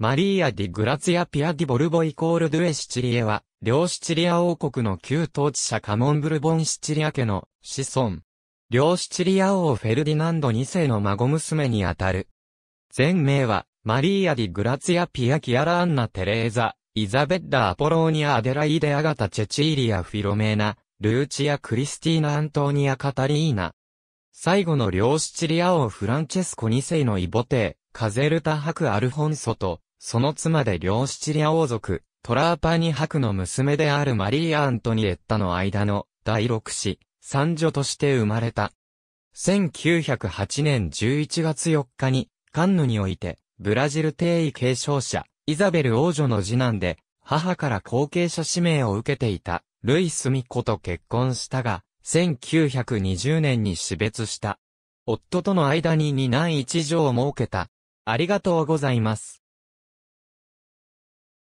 マリーア・ディ・グラツィア・ピア・ディ・ボルボイコール・ドゥ・エ・シチリエは、両シチリア王国の旧統治者カモン・ブルボン・シチリア家の子孫。両シチリア王フェルディナンド2世の孫娘にあたる。全名は、マリーア・ディ・グラツィア・ピア・キアラ・アンナ・テレーザ、イザベッダ・アポローニア・アデライデ・アガタ・チェチーリア・フィロメーナ、ルーチア・クリスティーナ・アントーニア・カタリーナ。最後の両シチリア王フランチェスコ2世のイボテー、カゼルタ・ハク・アルフォンソと、その妻で両シチリア王族、トラーパニ博の娘であるマリー・アントニエッタの間の第六子、三女として生まれた。1908年11月4日に、カンヌにおいて、ブラジル帝位継承者、イザベル王女の次男で、母から後継者指名を受けていた、ルイ・スミコと結婚したが、1920年に死別した。夫との間に二男一女を設けた。ありがとうございます。